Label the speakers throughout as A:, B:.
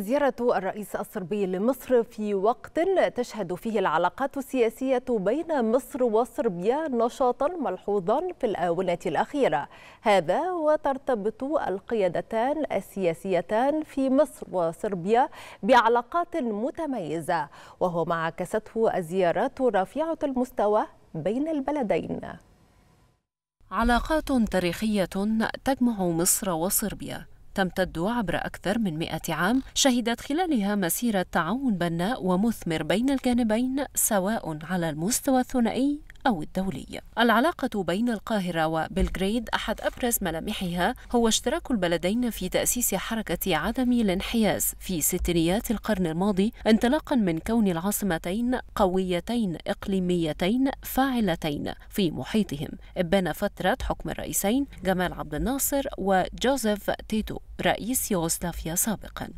A: زيارة الرئيس الصربي لمصر في وقت تشهد فيه العلاقات السياسية بين مصر وصربيا نشاطا ملحوظا في الآونة الأخيرة هذا وترتبط القيادتان السياسيتان في مصر وصربيا بعلاقات متميزة وهو ما عكسته الزيارات رفيعة المستوى بين البلدين
B: علاقات تاريخية تجمع مصر وصربيا تمتد عبر أكثر من مئة عام شهدت خلالها مسيرة تعاون بناء ومثمر بين الجانبين سواء على المستوى الثنائي أو الدولي العلاقة بين القاهرة وبلغريد أحد أبرز ملامحها هو اشتراك البلدين في تأسيس حركة عدم الانحياز في ستينيات القرن الماضي انطلاقا من كون العاصمتين قويتين إقليميتين فاعلتين في محيطهم ابان فترة حكم الرئيسين جمال عبد الناصر وجوزيف تيتو رئيس يوغوسلافيا سابقا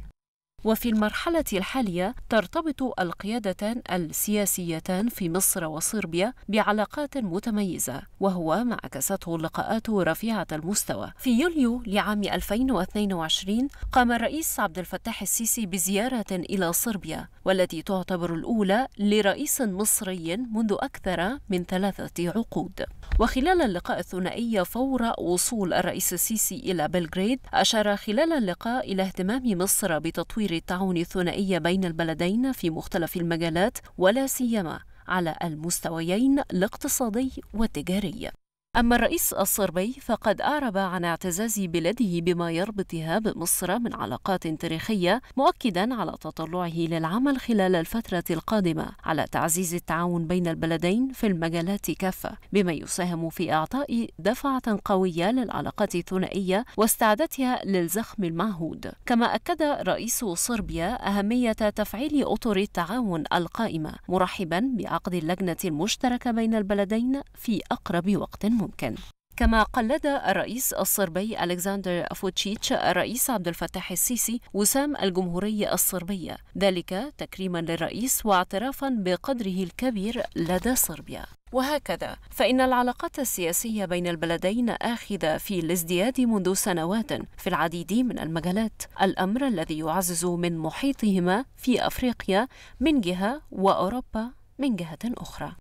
B: وفي المرحلة الحالية ترتبط القيادتان السياسيتان في مصر وصربيا بعلاقات متميزة وهو ما عكسته اللقاءات رفيعة المستوى في يوليو لعام 2022 قام الرئيس عبد الفتاح السيسي بزيارة إلى صربيا والتي تعتبر الأولى لرئيس مصري منذ أكثر من ثلاثة عقود وخلال اللقاء الثنائي فور وصول الرئيس السيسي إلى بلغريد أشار خلال اللقاء إلى اهتمام مصر بتطوير تطوير التعاون الثنائي بين البلدين في مختلف المجالات ولا سيما على المستويين الاقتصادي والتجاري أما الرئيس الصربي فقد أعرب عن اعتزاز بلاده بما يربطها بمصر من علاقات تاريخية مؤكدا على تطلعه للعمل خلال الفترة القادمة على تعزيز التعاون بين البلدين في المجالات كافة بما يساهم في إعطاء دفعة قوية للعلاقات الثنائية واستعادتها للزخم المعهود كما أكد رئيس صربيا أهمية تفعيل أطر التعاون القائمة مرحبا بعقد اللجنة المشتركة بين البلدين في أقرب وقت الممكن كما قلد الرئيس الصربي ألكسندر فوتشيتش الرئيس عبد الفتاح السيسي وسام الجمهورية الصربية ذلك تكريما للرئيس واعترافا بقدره الكبير لدى صربيا وهكذا فإن العلاقات السياسية بين البلدين آخذة في الازدياد منذ سنوات في العديد من المجالات الأمر الذي يعزز من محيطهما في أفريقيا من جهة وأوروبا من جهة أخرى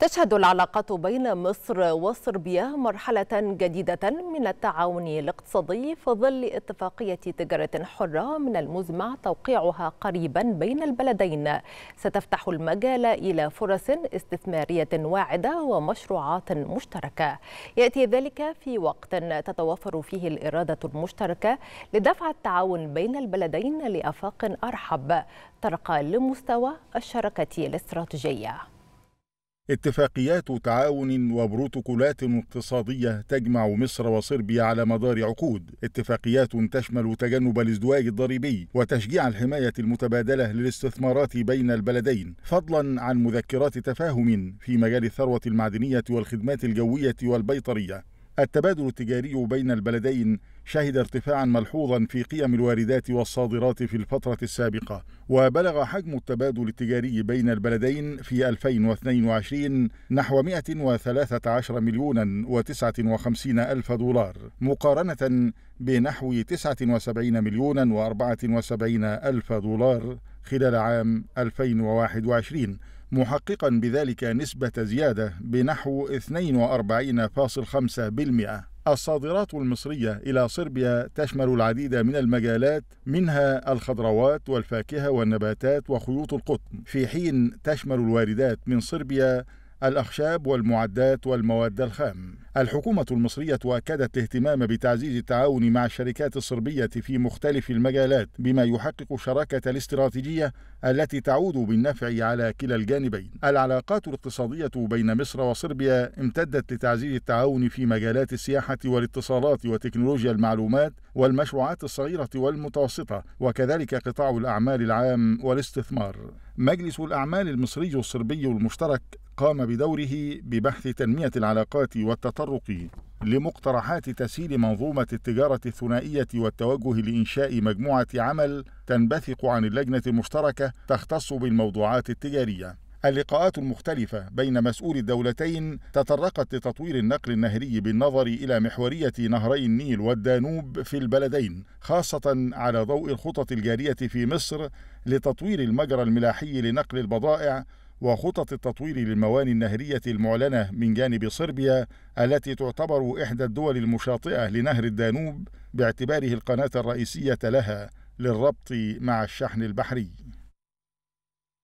A: تشهد العلاقات بين مصر وصربيا مرحلة جديدة من التعاون الاقتصادي في ظل اتفاقية تجارة حرة من المزمع توقيعها قريبا بين البلدين ستفتح المجال إلى فرص استثمارية واعدة ومشروعات مشتركة يأتي ذلك في وقت تتوفر فيه الإرادة المشتركة لدفع التعاون بين البلدين لأفاق أرحب ترقى لمستوى الشراكة الاستراتيجية
C: اتفاقيات تعاون وبروتوكولات اقتصادية تجمع مصر وصربيا على مدار عقود اتفاقيات تشمل تجنب الازدواج الضريبي وتشجيع الحماية المتبادلة للاستثمارات بين البلدين فضلا عن مذكرات تفاهم في مجال الثروة المعدنية والخدمات الجوية والبيطرية التبادل التجاري بين البلدين شهد ارتفاعا ملحوظا في قيم الواردات والصادرات في الفترة السابقة وبلغ حجم التبادل التجاري بين البلدين في 2022 نحو 113 مليون و59 ألف دولار مقارنة بنحو 79 مليون و74 ألف دولار خلال عام 2021 محققا بذلك نسبة زيادة بنحو 42.5% الصادرات المصرية إلى صربيا تشمل العديد من المجالات منها الخضروات والفاكهة والنباتات وخيوط القطن، في حين تشمل الواردات من صربيا الأخشاب والمعدات والمواد الخام. الحكومة المصرية أكدت الاهتمام بتعزيز التعاون مع الشركات الصربية في مختلف المجالات بما يحقق شراكة الاستراتيجية التي تعود بالنفع على كلا الجانبين. العلاقات الاقتصادية بين مصر وصربيا امتدت لتعزيز التعاون في مجالات السياحة والاتصالات وتكنولوجيا المعلومات والمشروعات الصغيرة والمتوسطة وكذلك قطاع الأعمال العام والاستثمار. مجلس الأعمال المصري الصربي المشترك قام بدوره ببحث تنمية العلاقات والتطرق لمقترحات تسهيل منظومة التجارة الثنائية والتوجه لإنشاء مجموعة عمل تنبثق عن اللجنة المشتركة تختص بالموضوعات التجارية اللقاءات المختلفة بين مسؤولي الدولتين تطرقت لتطوير النقل النهري بالنظر إلى محورية نهري النيل والدانوب في البلدين خاصة على ضوء الخطط الجارية في مصر لتطوير المجرى الملاحي لنقل البضائع وخطط التطوير للمواني النهرية المعلنة من جانب صربيا التي تعتبر إحدى الدول المشاطئة لنهر الدانوب باعتباره القناة الرئيسية لها للربط مع الشحن البحري